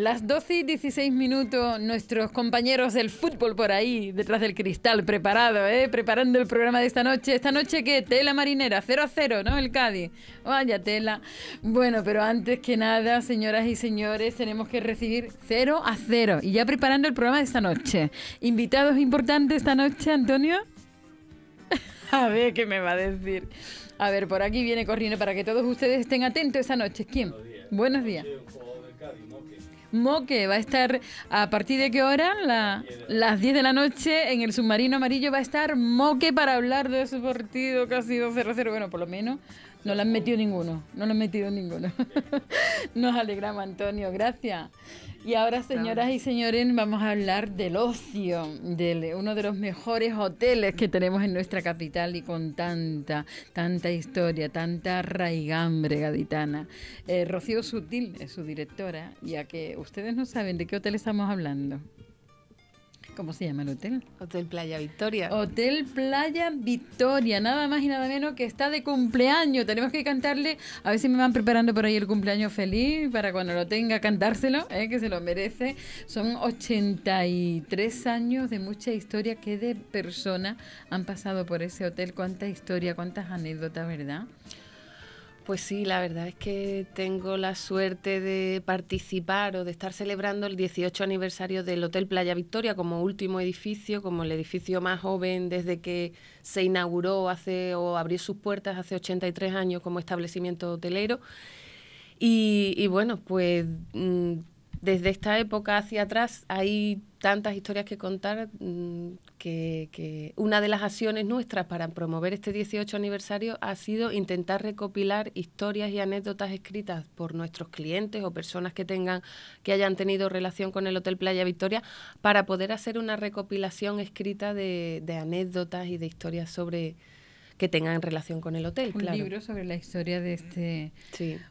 Las 12 y 16 minutos, nuestros compañeros del fútbol por ahí, detrás del cristal, preparado, ¿eh? preparando el programa de esta noche. Esta noche qué? tela marinera, 0 a 0, ¿no? El Cádiz. Vaya tela. Bueno, pero antes que nada, señoras y señores, tenemos que recibir 0 a 0. Y ya preparando el programa de esta noche. Invitados importantes esta noche, Antonio. a ver qué me va a decir. A ver, por aquí viene corriendo para que todos ustedes estén atentos esta noche. ¿Quién? Buenos días. Moque va a estar a partir de qué hora? las 10 de la noche en el submarino amarillo va a estar Moque para hablar de su partido que ha sido 0-0. Bueno, por lo menos no le han metido ninguno. No lo han metido ninguno. Nos alegramos, Antonio. Gracias. Y ahora, señoras y señores, vamos a hablar del ocio, de uno de los mejores hoteles que tenemos en nuestra capital y con tanta, tanta historia, tanta raigambre gaditana. Eh, Rocío Sutil es su directora, ya que ustedes no saben de qué hotel estamos hablando. ¿Cómo se llama el hotel? Hotel Playa Victoria. Hotel Playa Victoria, nada más y nada menos que está de cumpleaños. Tenemos que cantarle, a ver si me van preparando por ahí el cumpleaños feliz para cuando lo tenga cantárselo, ¿eh? que se lo merece. Son 83 años de mucha historia, ¿Qué de personas han pasado por ese hotel, cuánta historia, cuántas anécdotas, ¿verdad? Pues sí, la verdad es que tengo la suerte de participar o de estar celebrando el 18 aniversario del Hotel Playa Victoria como último edificio, como el edificio más joven desde que se inauguró hace o abrió sus puertas hace 83 años como establecimiento hotelero. Y, y bueno, pues mm, desde esta época hacia atrás hay tantas historias que contar mm, que, que, una de las acciones nuestras para promover este 18 aniversario ha sido intentar recopilar historias y anécdotas escritas por nuestros clientes o personas que tengan que hayan tenido relación con el Hotel Playa Victoria para poder hacer una recopilación escrita de, de anécdotas y de historias sobre que tengan relación con el hotel. Un libro sobre la historia de este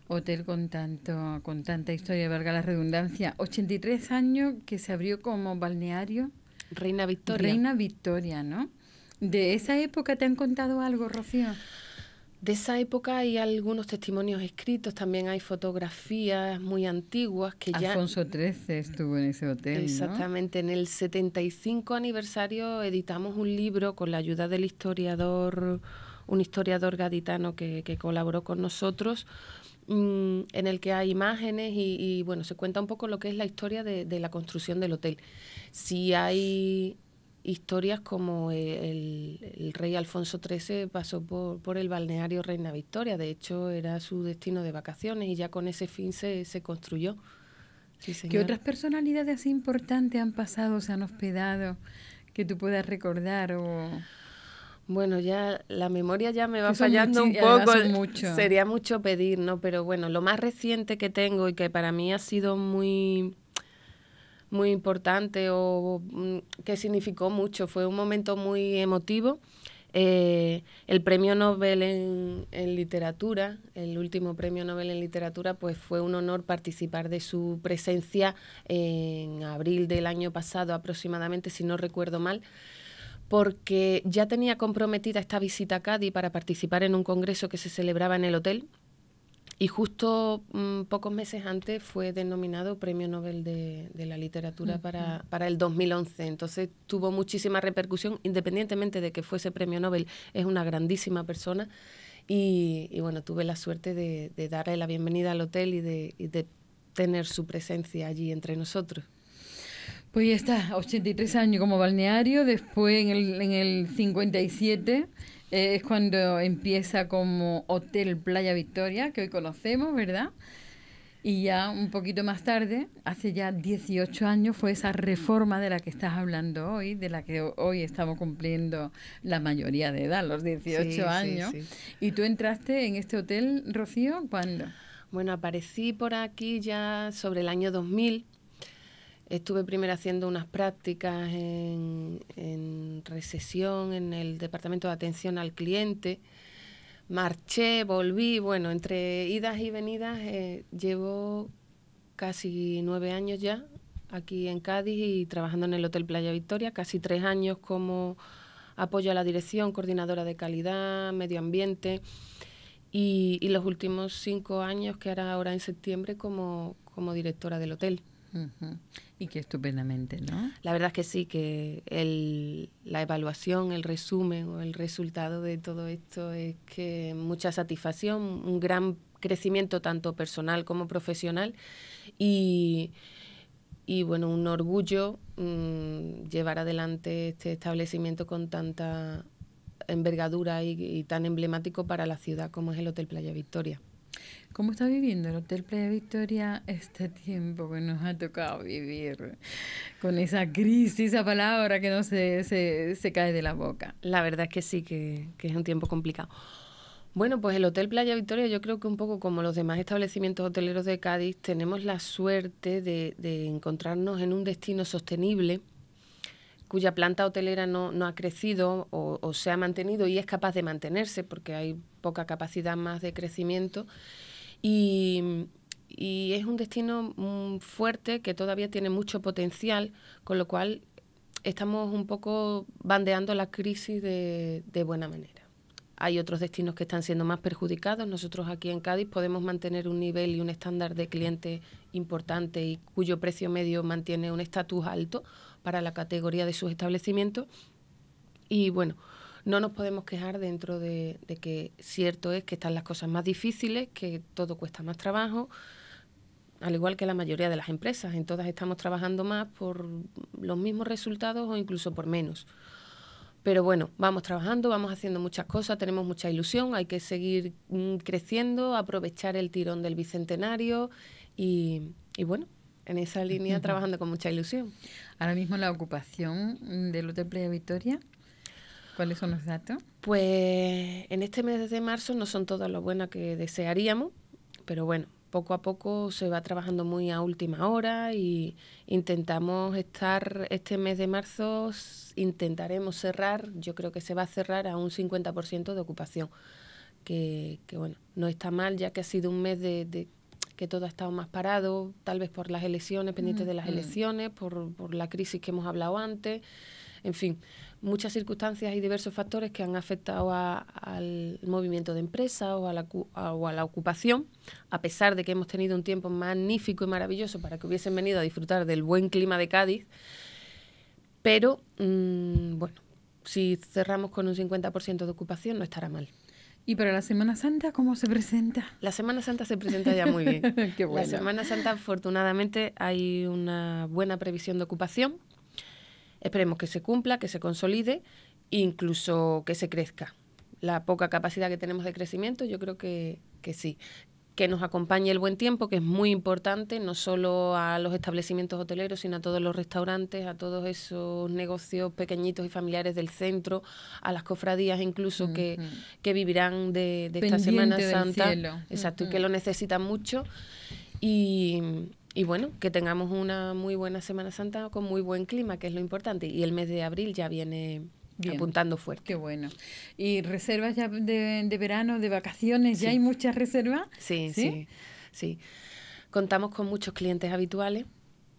hotel con, tanto, con tanta historia, valga la redundancia. 83 años que se abrió como balneario. Reina Victoria. Reina Victoria, ¿no? ¿De esa época te han contado algo, Rocío? De esa época hay algunos testimonios escritos, también hay fotografías muy antiguas que Alfonso ya... Alfonso XIII estuvo en ese hotel. Exactamente, en el 75 aniversario editamos un libro con la ayuda del historiador, un historiador gaditano que, colaboró con nosotros, mm, en el que hay imágenes y, bueno, se cuenta un poco lo que es la historia de, de la construcción del hotel. Si hay historias como eh, el, el, rey Alfonso XIII pasó por, por, el balneario Reina Victoria, de hecho era su destino de vacaciones y ya con ese fin se, se construyó. Sí, ¿Qué otras personalidades así importantes han pasado, se han hospedado, que tú puedas recordar o...? Bueno, ya la memoria ya me va fallando un poco. Sería mucho pedir, ¿no? Pero bueno, lo más reciente que tengo y que para mí ha sido muy muy importante o mm, que significó mucho. Fue un momento muy emotivo. Eh, el premio Nobel en, en, literatura, el último premio Nobel en literatura, pues fue un honor participar de su presencia en abril del año pasado aproximadamente, si no recuerdo mal, porque ya tenía comprometida esta visita a Cádiz para participar en un congreso que se celebraba en el hotel y justo mm, pocos meses antes fue denominado Premio Nobel de, la Literatura para, para, el 2011. Entonces tuvo muchísima repercusión, independientemente de que fuese Premio Nobel, es una grandísima persona. Y, bueno, tuve la suerte de, darle la bienvenida al hotel y de, de tener su presencia allí entre nosotros. Pues ya está, 83 años como balneario, después en el, en el 57 eh, es cuando empieza como Hotel Playa Victoria, que hoy conocemos, ¿verdad? Y ya un poquito más tarde, hace ya 18 años, fue esa reforma de la que estás hablando hoy, de la que hoy estamos cumpliendo la mayoría de edad, los 18 años. ¿Y tú entraste en este hotel, Rocío, cuándo? Bueno, aparecí por aquí ya sobre el año 2000 Estuve primero haciendo unas prácticas en, recesión en el Departamento de Atención al Cliente. Marché, volví, bueno, entre idas y venidas eh, llevo casi nueve años ya aquí en Cádiz y trabajando en el Hotel Playa Victoria, casi tres años como apoyo a la dirección, coordinadora de calidad, medio ambiente y, los últimos cinco años que hará ahora en septiembre como, como directora del hotel. Y que estupendamente, ¿no? La verdad es que sí, que el, la evaluación, el resumen o el resultado de todo esto es que mucha satisfacción, un gran crecimiento tanto personal como profesional y, bueno, un orgullo mm, llevar adelante este establecimiento con tanta envergadura y tan emblemático para la ciudad como es el Hotel Playa Victoria. ¿Cómo está viviendo el Hotel Playa Victoria este tiempo que nos ha tocado vivir con esa crisis, esa palabra que no se, se, cae de la boca? La verdad es que sí, que, es un tiempo complicado. Bueno, pues el Hotel Playa Victoria yo creo que un poco como los demás establecimientos hoteleros de Cádiz, tenemos la suerte de, de encontrarnos en un destino sostenible cuya planta hotelera no, ha crecido o, se ha mantenido y es capaz de mantenerse porque hay poca capacidad más de crecimiento. Y, es un destino mm, fuerte que todavía tiene mucho potencial, con lo cual estamos un poco bandeando la crisis de, de buena manera. Hay otros destinos que están siendo más perjudicados. Nosotros aquí en Cádiz podemos mantener un nivel y un estándar de cliente importante y cuyo precio medio mantiene un estatus alto para la categoría de sus establecimientos. Y bueno, no nos podemos quejar dentro de, que cierto es que están las cosas más difíciles, que todo cuesta más trabajo, al igual que la mayoría de las empresas. En todas estamos trabajando más por los mismos resultados o incluso por menos. Pero bueno, vamos trabajando, vamos haciendo muchas cosas, tenemos mucha ilusión, hay que seguir mm, creciendo, aprovechar el tirón del Bicentenario y, y bueno, en esa línea trabajando con mucha ilusión. Ahora mismo la ocupación del Hotel Playa Victoria, ¿cuáles son los datos? Pues en este mes de marzo no son todas lo buenas que desearíamos, pero bueno, poco a poco se va trabajando muy a última hora y intentamos estar este mes de marzo, intentaremos cerrar, yo creo que se va a cerrar a un 50% de ocupación, que, bueno, no está mal ya que ha sido un mes de que todo ha estado más parado, tal vez por las elecciones, pendientes de las elecciones, por, la crisis que hemos hablado antes, en fin, muchas circunstancias y diversos factores que han afectado al movimiento de empresa o a, la, ocupación, a pesar de que hemos tenido un tiempo magnífico y maravilloso para que hubiesen venido a disfrutar del buen clima de Cádiz, pero mm, bueno, si cerramos con un 50% de ocupación no estará mal. ¿Y para la Semana Santa cómo se presenta? La Semana Santa se presenta ya muy bien. La Semana Santa, afortunadamente, hay una buena previsión de ocupación. Esperemos que se cumpla, que se consolide, incluso que se crezca. La poca capacidad que tenemos de crecimiento, yo creo que, que sí que nos acompañe el buen tiempo, que es muy importante, no solo a los establecimientos hoteleros, sino a todos los restaurantes, a todos esos negocios pequeñitos y familiares del centro, a las cofradías incluso que, vivirán de, esta Semana Santa. Exacto, y que lo necesitan mucho. Y, y bueno, que tengamos una muy buena Semana Santa con muy buen clima, que es lo importante. Y el mes de abril ya viene apuntando fuerte. Qué bueno. ¿Y reservas ya de, verano, de vacaciones? ¿Ya hay muchas reservas? Sí, sí, sí, Contamos con muchos clientes habituales,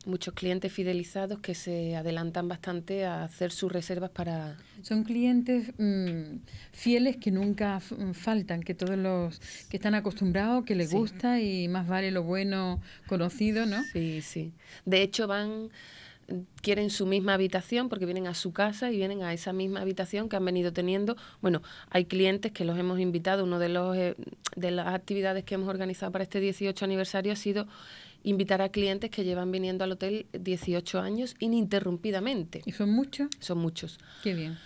muchos clientes fidelizados que se adelantan bastante a hacer sus reservas para... Son clientes mm, fieles que nunca mm, faltan, que todos los que están acostumbrados, que les gusta y más vale lo bueno conocido, ¿no? Sí, sí. De hecho van quieren su misma habitación porque vienen a su casa y vienen a esa misma habitación que han venido teniendo. Bueno, hay clientes que los hemos invitado, uno de, los, eh, de las actividades que hemos organizado para este 18 aniversario ha sido invitar a clientes que llevan viniendo al hotel 18 años ininterrumpidamente. ¿Y son muchos? Son muchos. Qué bien.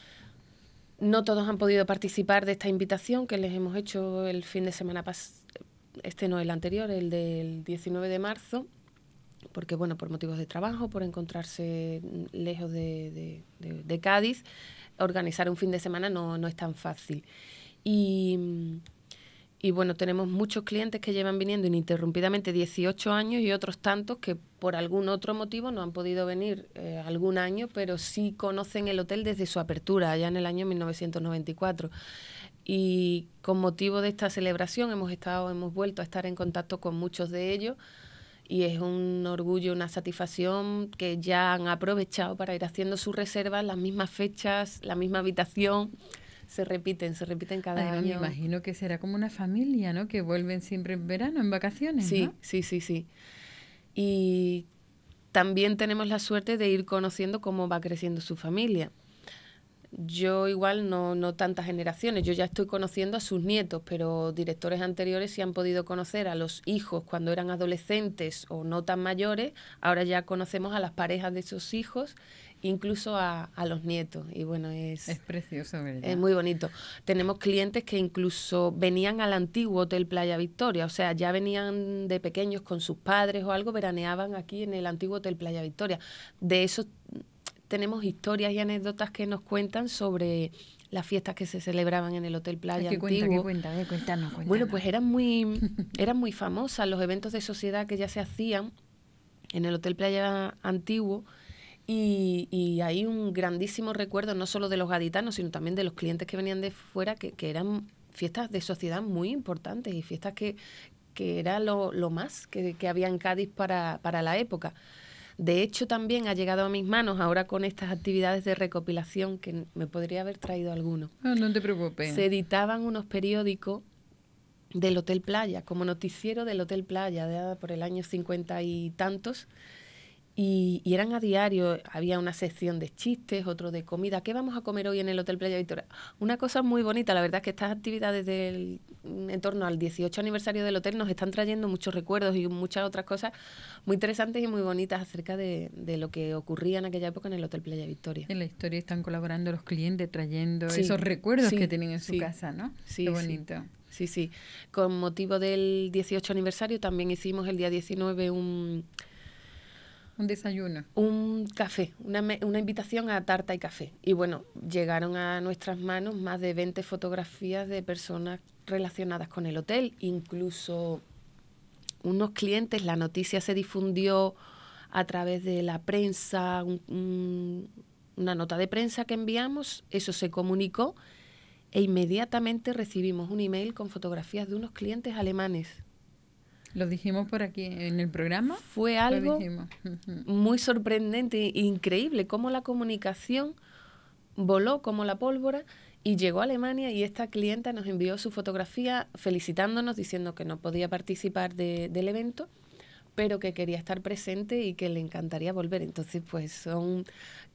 No todos han podido participar de esta invitación que les hemos hecho el fin de semana pasado, este no, el anterior, el del 19 de marzo porque bueno, por motivos de trabajo, por encontrarse lejos de, Cádiz, organizar un fin de semana no, es tan fácil. Y, bueno, tenemos muchos clientes que llevan viniendo ininterrumpidamente 18 años y otros tantos que por algún otro motivo no han podido venir eh, algún año, pero sí conocen el hotel desde su apertura, allá en el año 1994 y con motivo de esta celebración hemos estado hemos vuelto a estar en contacto con muchos de ellos y es un orgullo, una satisfacción que ya han aprovechado para ir haciendo sus reservas, las mismas fechas, la misma habitación. Se repiten, se repiten cada año. Me imagino que será como una familia, ¿no? Que vuelven siempre en verano, en vacaciones. Sí, sí, sí, sí. Y también tenemos la suerte de ir conociendo cómo va creciendo su familia yo igual no, no tantas generaciones, yo ya estoy conociendo a sus nietos, pero directores anteriores sí han podido conocer a los hijos cuando eran adolescentes o no tan mayores, ahora ya conocemos a las parejas de sus hijos, incluso a, los nietos. Y bueno, es, es precioso, Es muy bonito. Tenemos clientes que incluso venían al antiguo Hotel Playa Victoria, o sea, ya venían de pequeños con sus padres o algo, veraneaban aquí en el antiguo Hotel Playa Victoria. De esos tenemos historias y anécdotas que nos cuentan sobre las fiestas que se celebraban en el Hotel Playa Antiguo. Bueno, pues eran muy, eran muy famosas los eventos de sociedad que ya se hacían en el Hotel Playa Antiguo. Y, hay un grandísimo recuerdo, no solo de los gaditanos, sino también de los clientes que venían de fuera, que, eran fiestas de sociedad muy importantes y fiestas que, que era lo, más que, que, había en Cádiz para, para la época. De hecho, también ha llegado a mis manos ahora con estas actividades de recopilación que me podría haber traído alguno. Ah, no, te preocupes. Se editaban unos periódicos del Hotel Playa, como noticiero del Hotel Playa, ah, por el año cincuenta y tantos y, eran a diario, había una sección de chistes, otro de comida. ¿Qué vamos a comer hoy en el Hotel Playa Victoria? Una cosa muy bonita, la verdad es que estas actividades del, mm, en torno al 18 aniversario del hotel nos están trayendo muchos recuerdos y muchas otras cosas muy interesantes y muy bonitas acerca de, lo que ocurría en aquella época en el Hotel Playa Victoria. En la historia están colaborando los clientes, trayendo esos recuerdos que tienen en su casa, ¿no? Sí, Qué bonito. Sí, sí. Con motivo del 18 aniversario también hicimos el día 19 un un desayuno. Un café, una, una, invitación a tarta y café. Y bueno, llegaron a nuestras manos más de 20 fotografías de personas relacionadas con el hotel, incluso unos clientes, la noticia se difundió a través de la prensa, una nota de prensa que enviamos, eso se comunicó e inmediatamente recibimos un email con fotografías de unos clientes alemanes lo dijimos por aquí en el programa. Fue algo muy sorprendente e increíble, cómo la comunicación voló como la pólvora y llegó a Alemania y esta clienta nos envió su fotografía felicitándonos, diciendo que no podía participar de, del evento, pero que quería estar presente y que le encantaría volver. Entonces, pues son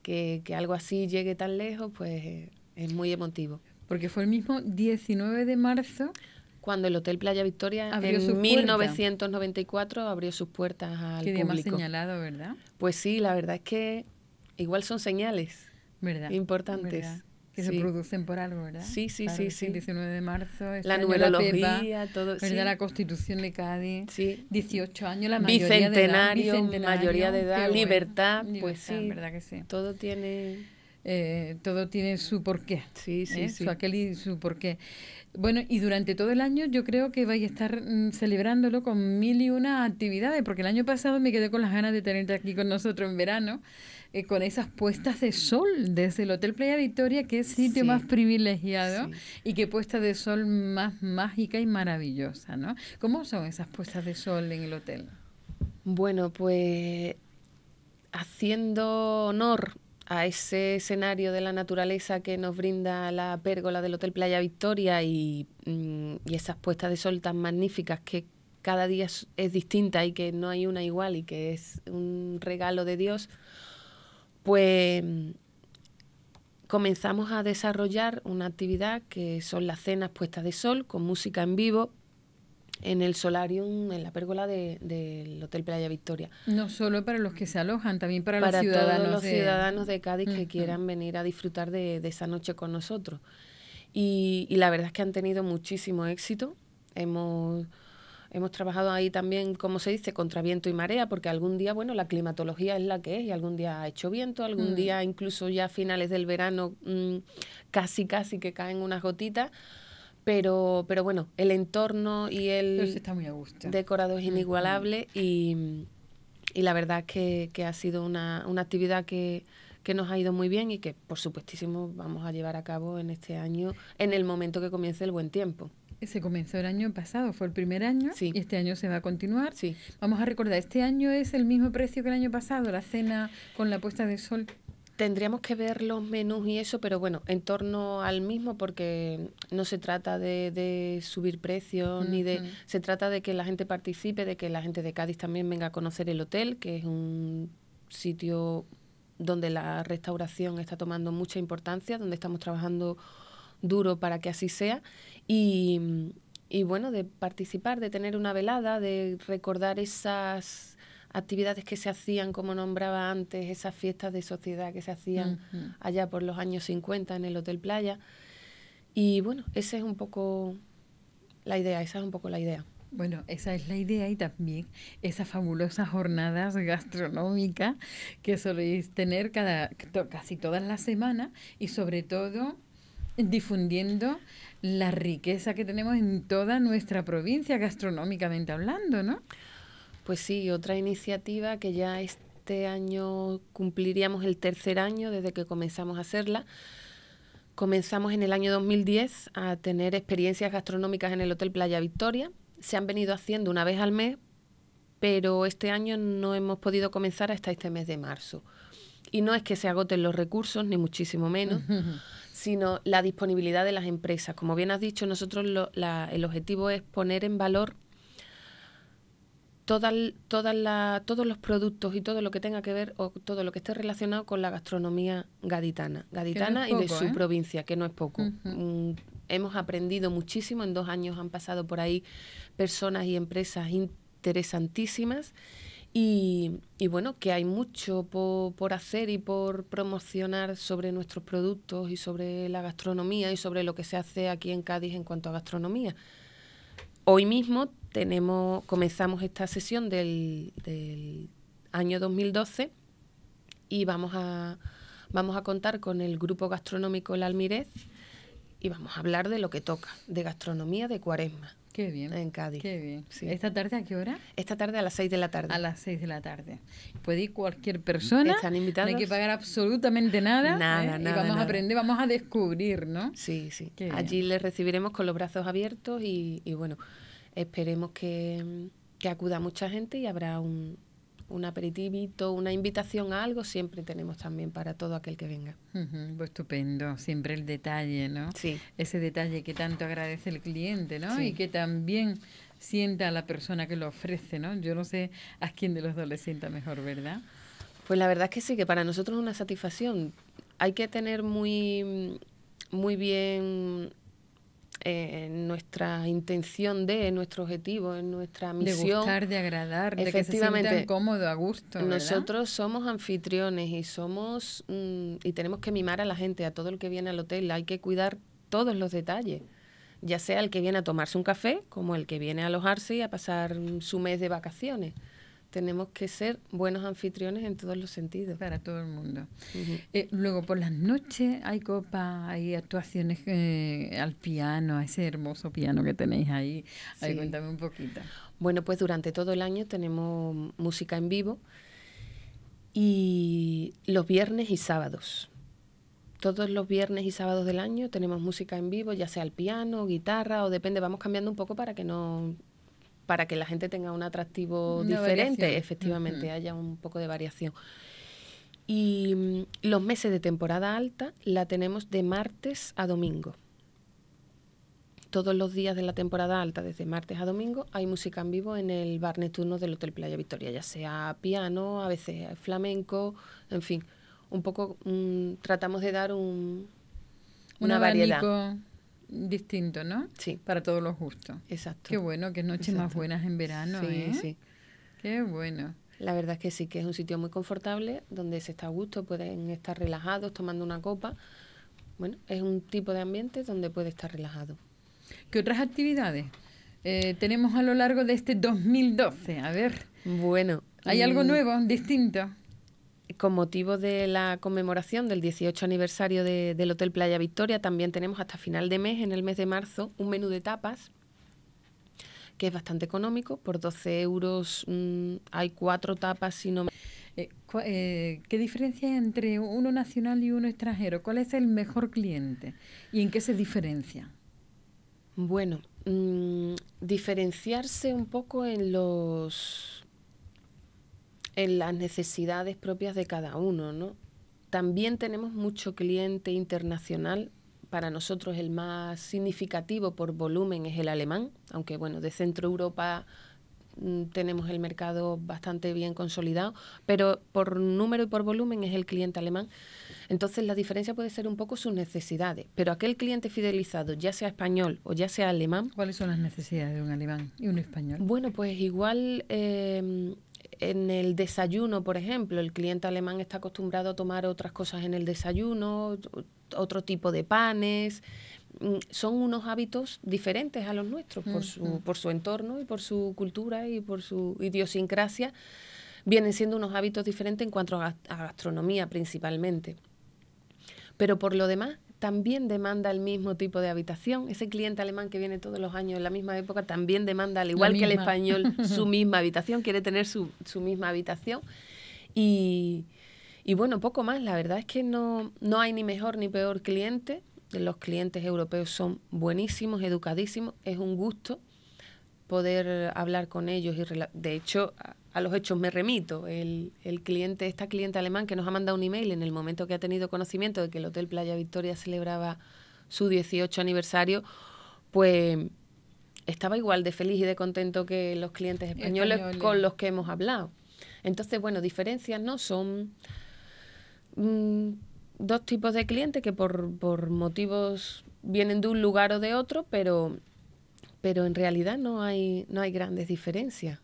que, que algo así llegue tan lejos, pues eh, es muy emotivo. Porque fue el mismo 19 de marzo cuando el Hotel Playa Victoria abrió en 1994 abrió sus puertas al Qué día público. Más señalado, ¿verdad? Pues sí, la verdad es que igual son señales ¿verdad? importantes. Que se producen por algo, ¿verdad? Sí, sí, sí, El 19 de marzo, este la numerología, la Pepa, todo. La Constitución de Cádiz, sí. 18 años, la mayoría de edad. Bicentenario, mayoría de edad, libertad, pues sí? Todo tiene eh, todo tiene su porqué. Sí, sí, ¿eh? sí. Su aquel y su porqué. Bueno, y durante todo el año yo creo que vais a estar mm, celebrándolo con mil y una actividades, porque el año pasado me quedé con las ganas de tenerte aquí con nosotros en verano, eh, con esas puestas de sol desde el Hotel Playa Victoria, que es sitio más privilegiado y que puesta de sol más mágica y maravillosa, ¿no? ¿Cómo son esas puestas de sol en el hotel? Bueno, pues haciendo honor a ese escenario de la naturaleza que nos brinda la pérgola del Hotel Playa Victoria mm, y, esas puestas de sol tan magníficas que cada día es, es, distinta y que no hay una igual y que es un regalo de Dios, pues comenzamos a desarrollar una actividad que son las cenas puestas de sol con música en vivo en el solarium, en la pérgola del Hotel Playa Victoria. No solo para los que se alojan, también para, los ciudadanos. Todos los ciudadanos de Cádiz que quieran venir a disfrutar de, esa noche con nosotros. Y, la verdad es que han tenido muchísimo éxito. Hemos, hemos trabajado ahí también, como se dice, contra viento y marea, porque algún día, bueno, la climatología es la que es, y algún día ha hecho viento, algún mm. día incluso ya a finales del verano mm, casi, casi que caen unas gotitas pero, pero bueno, el entorno y el decorado es inigualable y, la verdad es que, ha sido una, actividad que, que nos ha ido muy bien y que, por supuestísimo, vamos a llevar a cabo en este año, en el momento que comience el buen tiempo. Se comenzó el año pasado, fue el primer año, sí. y este año se va a continuar. Sí. Vamos a recordar, este año es el mismo precio que el año pasado, la cena con la puesta de sol. Tendríamos que ver los menús y eso, pero bueno, en torno al mismo, porque no se trata de, subir precios, ni de. Se trata de que la gente participe, de que la gente de Cádiz también venga a conocer el hotel, que es un sitio donde la restauración está tomando mucha importancia, donde estamos trabajando duro para que así sea. Y, y bueno, de participar, de tener una velada, de recordar esas actividades que se hacían, como nombraba antes, esas fiestas de sociedad que se hacían allá por los años 50 en el Hotel Playa. Y bueno, esa es un poco la idea, esa es un poco la idea. Bueno, esa es la idea y también esas fabulosas jornadas gastronómicas que soléis tener cada, casi todas las semanas y sobre todo difundiendo la riqueza que tenemos en toda nuestra provincia gastronómicamente hablando, ¿no? Pues sí, otra iniciativa que ya este año cumpliríamos el tercer año desde que comenzamos a hacerla. Comenzamos en el año 2010 a tener experiencias gastronómicas en el Hotel Playa Victoria. Se han venido haciendo una vez al mes, pero este año no hemos podido comenzar hasta este mes de marzo. Y no es que se agoten los recursos, ni muchísimo menos, sino la disponibilidad de las empresas. Como bien has dicho, nosotros el objetivo es poner en valor todas la, todos los productos y todo lo que tenga que ver o todo lo que esté relacionado con la gastronomía gaditana, gaditana y de su ¿eh? provincia, que no es poco. Mm, hemos aprendido muchísimo, en dos años han pasado por ahí personas y empresas interesantísimas. Y, y, bueno, que hay mucho por, hacer y por promocionar sobre nuestros productos y sobre la gastronomía y sobre lo que se hace aquí en Cádiz en cuanto a gastronomía. Hoy mismo tenemos, comenzamos esta sesión del, año 2012 y vamos a, vamos a contar con el grupo gastronómico El Almirez y vamos a hablar de lo que toca, de gastronomía de cuaresma. Qué bien. En Cádiz. Qué bien. ¿Esta tarde a qué hora? Esta tarde a las 6 de la tarde. A las 6 de la tarde. Puede ir cualquier persona. Están invitados. No hay que pagar absolutamente nada. Nada, ¿eh? nada. Y vamos a aprender, vamos a descubrir, ¿no? Sí, sí. Allí les recibiremos con los brazos abiertos y, bueno, esperemos que, que acuda mucha gente y habrá un, un aperitivito, una invitación a algo, siempre tenemos también para todo aquel que venga. pues estupendo, siempre el detalle, ¿no? Sí. Ese detalle que tanto agradece el cliente, ¿no? Y que también sienta a la persona que lo ofrece, ¿no? Yo no sé a quién de los dos le sienta mejor, ¿verdad? Pues la verdad es que sí, que para nosotros es una satisfacción. Hay que tener muy, muy bien eh, nuestra intención de, nuestro objetivo, en nuestra misión. De gustar, de agradar, de que se sientan a gusto. Nosotros somos anfitriones y somos mm, y tenemos que mimar a la gente, a todo el que viene al hotel. Hay que cuidar todos los detalles, ya sea el que viene a tomarse un café, como el que viene a alojarse y a pasar su mes de vacaciones tenemos que ser buenos anfitriones en todos los sentidos. Para todo el mundo. Eh, luego, por las noches hay copas, hay actuaciones eh, al piano, a ese hermoso piano que tenéis ahí. Sí. Ahí, cuéntame un poquito. Bueno, pues durante todo el año tenemos música en vivo y los viernes y sábados. Todos los viernes y sábados del año tenemos música en vivo, ya sea al piano, guitarra o depende, vamos cambiando un poco para que no para que la gente tenga un atractivo diferente, efectivamente, haya un poco de variación. Y mm, los meses de temporada alta la tenemos de martes a domingo. Todos los días de la temporada alta, desde martes a domingo, hay música en vivo en el bar nocturno del Hotel Playa Victoria, ya sea piano, a veces flamenco, en fin. Un poco mm, tratamos de dar un, una variedad distinto, ¿no? Sí. Para todos los gustos. Exacto. Qué bueno, qué noches más buenas en verano. Sí, ¿eh? sí. Qué bueno. La verdad es que sí, que es un sitio muy confortable, donde se está a gusto, pueden estar relajados tomando una copa. Bueno, es un tipo de ambiente donde puede estar relajado. ¿Qué otras actividades eh, tenemos a lo largo de este 2012? A ver. Bueno. ¿Hay algo mm, nuevo, distinto? con motivo de la conmemoración del 18 aniversario del Hotel Playa Victoria, también tenemos hasta final de mes, en el mes de marzo, un menú de tapas que es bastante económico, por 12 euros mm, hay cuatro tapas, si no eh, eh, ¿Qué diferencia hay entre uno nacional y uno extranjero? ¿Cuál es el mejor cliente? ¿Y en qué se diferencia? Bueno, mm, diferenciarse un poco en los en las necesidades propias de cada uno, ¿no? También tenemos mucho cliente internacional. Para nosotros el más significativo por volumen es el alemán, aunque bueno, de Centro Europa mm, tenemos el mercado bastante bien consolidado, pero por número y por volumen es el cliente alemán. Entonces la diferencia puede ser un poco sus necesidades, pero aquel cliente fidelizado, ya sea español o ya sea alemán. ¿Cuáles son las necesidades de un alemán y un español? Bueno, pues igual eh, en el desayuno, por ejemplo, el cliente alemán está acostumbrado a tomar otras cosas en el desayuno, otro tipo de panes. Mm, son unos hábitos diferentes a los nuestros por su, por su entorno y por su cultura y por su idiosincrasia. Vienen siendo unos hábitos diferentes en cuanto a gastronomía principalmente. Pero por lo demás, también demanda el mismo tipo de habitación. Ese cliente alemán que viene todos los años en la misma época también demanda, al igual que el español, su misma habitación, quiere tener su, misma habitación. Y, y, bueno, poco más. La verdad es que no, no hay ni mejor ni peor cliente. Los clientes europeos son buenísimos, educadísimos. Es un gusto poder hablar con ellos. y De hecho, a los hechos me remito. El, cliente, esta cliente alemán que nos ha mandado un email en el momento que ha tenido conocimiento de que el Hotel Playa Victoria celebraba su 18 aniversario, pues estaba igual de feliz y de contento que los clientes españoles, con los que hemos hablado. Entonces, bueno, diferencias no son mm, dos tipos de clientes que por, por motivos vienen de un lugar o de otro, pero, pero en realidad no hay, no hay grandes diferencias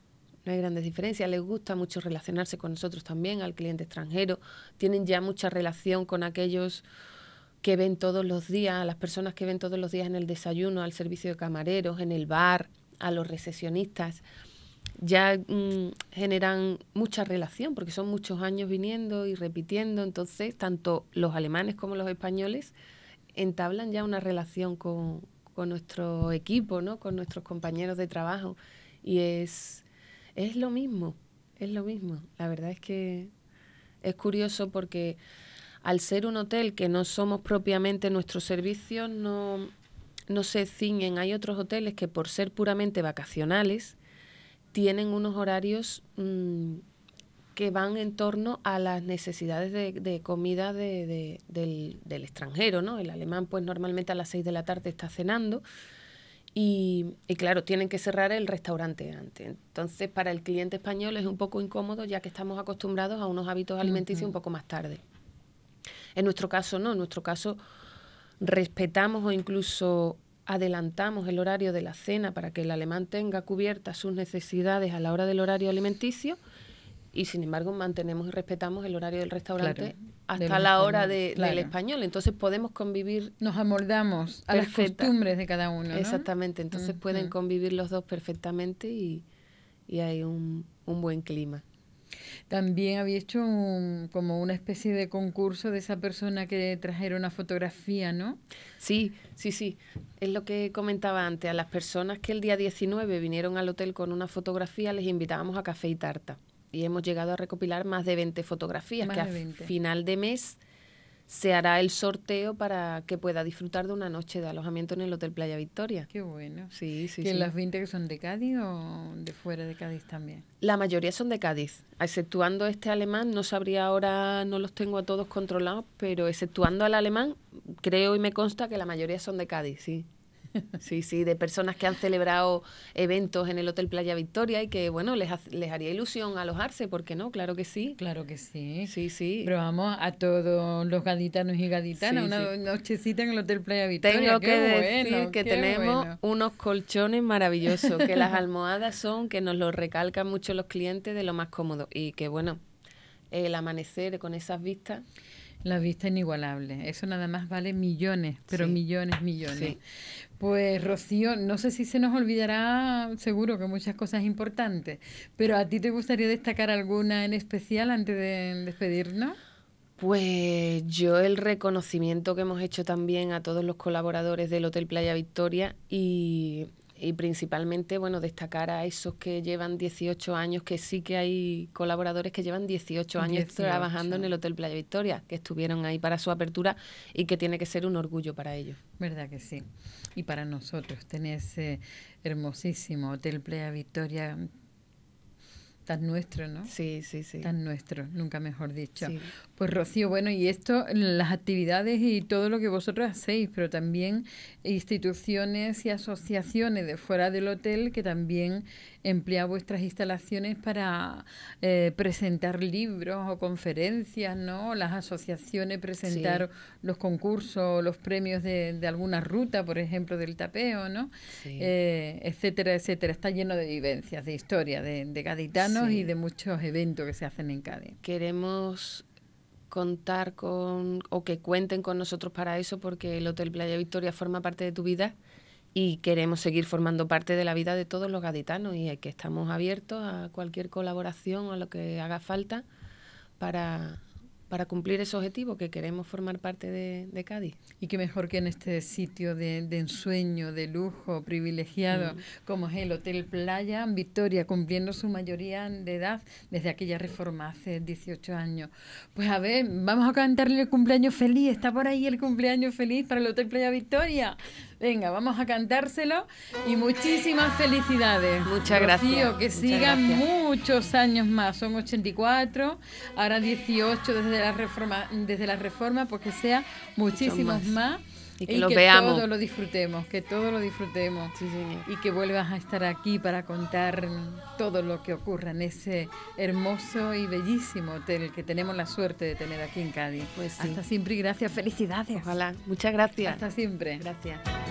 no hay grandes diferencias. Les gusta mucho relacionarse con nosotros también, al cliente extranjero. Tienen ya mucha relación con aquellos que ven todos los días, a las personas que ven todos los días en el desayuno, al servicio de camareros, en el bar, a los recesionistas. Ya mm, generan mucha relación porque son muchos años viniendo y repitiendo. Entonces, tanto los alemanes como los españoles entablan ya una relación con, con nuestro equipo, ¿no? con nuestros compañeros de trabajo. Y es, es lo mismo, es lo mismo. La verdad es que es curioso porque al ser un hotel que no somos propiamente nuestros servicios, no, se ciñen. Hay otros hoteles que por ser puramente vacacionales, tienen unos horarios mm, que van en torno a las necesidades de, comida de, del, extranjero, ¿no? El alemán, pues normalmente a las 6 de la tarde está cenando, y, claro, tienen que cerrar el restaurante antes. Entonces, para el cliente español es un poco incómodo ya que estamos acostumbrados a unos hábitos alimenticios un poco más tarde. En nuestro caso no, en nuestro caso respetamos o incluso adelantamos el horario de la cena para que el alemán tenga cubiertas sus necesidades a la hora del horario alimenticio y sin embargo mantenemos y respetamos el horario del restaurante hasta la hora de, del español. Entonces podemos convivir. Nos amoldamos a las costumbres de cada uno. Exactamente, entonces pueden convivir los dos perfectamente y, hay un, buen clima. También había hecho como una especie de concurso de esa persona que trajera una fotografía, ¿no? Sí, sí, sí. Es lo que comentaba antes. A las personas que el día 19 vinieron al hotel con una fotografía les invitábamos a café y tarta y hemos llegado a recopilar más de 20 fotografías que final de mes se hará el sorteo para que pueda disfrutar de una noche de alojamiento en el Hotel Playa Victoria. Qué bueno. Sí, sí, las 20 que son de Cádiz o de fuera de Cádiz también? La mayoría son de Cádiz, exceptuando este alemán, no sabría ahora, no los tengo a todos controlados, pero exceptuando al alemán, creo y me consta que la mayoría son de Cádiz, sí. Sí, sí, de personas que han celebrado eventos en el Hotel Playa Victoria y que, bueno, les, les haría ilusión alojarse, ¿por qué no? Claro que sí. Claro que sí. Sí, sí. Pero vamos a todos los gaditanos y gaditanas, una nochecita en el Hotel Playa Victoria. Tengo que decir que tenemos unos colchones maravillosos, que las almohadas son, que nos lo recalcan mucho los clientes, de lo más cómodo. Y que, bueno, el amanecer con esas vistas. La vista inigualable. Eso nada más vale millones, pero millones, millones. Pues Rocío, no sé si se nos olvidará, seguro que muchas cosas importantes, pero ¿a ti te gustaría destacar alguna en especial antes de despedirnos? Pues yo el reconocimiento que hemos hecho también a todos los colaboradores del Hotel Playa Victoria y, y principalmente, bueno, destacar a esos que llevan 18 años, que sí que hay colaboradores que llevan 18 años trabajando en el Hotel Playa Victoria, que estuvieron ahí para su apertura y que tiene que ser un orgullo para ellos. Verdad que sí. Y para nosotros, tener ese hermosísimo Hotel Playa Victoria Tan nuestro, ¿no? Sí, sí, sí. Tan nuestro, nunca mejor dicho. Pues Rocío, bueno, y esto, las actividades y todo lo que vosotros hacéis, pero también instituciones y asociaciones de fuera del hotel que también emplea vuestras instalaciones para eh, presentar libros o conferencias, ¿no? Las asociaciones presentar los concursos, los premios de, alguna ruta, por ejemplo, del tapeo, ¿no? Eh, etcétera, etcétera. Está lleno de vivencias, de historia, de, de gaditano y de muchos eventos que se hacen en Cádiz. Queremos contar con o que cuenten con nosotros para eso porque el Hotel Playa Victoria forma parte de tu vida y queremos seguir formando parte de la vida de todos los gaditanos y es que estamos abiertos a cualquier colaboración o a lo que haga falta para para cumplir ese objetivo que queremos formar parte de, Cádiz. Y qué mejor que en este sitio de, ensueño, de lujo, privilegiado, mm. como es el Hotel Playa Victoria, cumpliendo su mayoría de edad desde aquella reforma hace 18 años. Pues a ver, vamos a cantarle el cumpleaños feliz. Está por ahí el cumpleaños feliz para el Hotel Playa Victoria. Venga, vamos a cantárselo y muchísimas felicidades. Muchas gracias. que sigan muchos años más. Son 84, ahora 18 desde la reforma, desde la reforma porque pues sea muchísimos más. Y que, y todo lo disfrutemos, que todo lo disfrutemos. y que vuelvas a estar aquí para contar todo lo que ocurra en ese hermoso y bellísimo hotel que tenemos la suerte de tener aquí en Cádiz. Pues Hasta siempre y gracias. Felicidades. Ojalá. Muchas gracias. Hasta siempre. Gracias.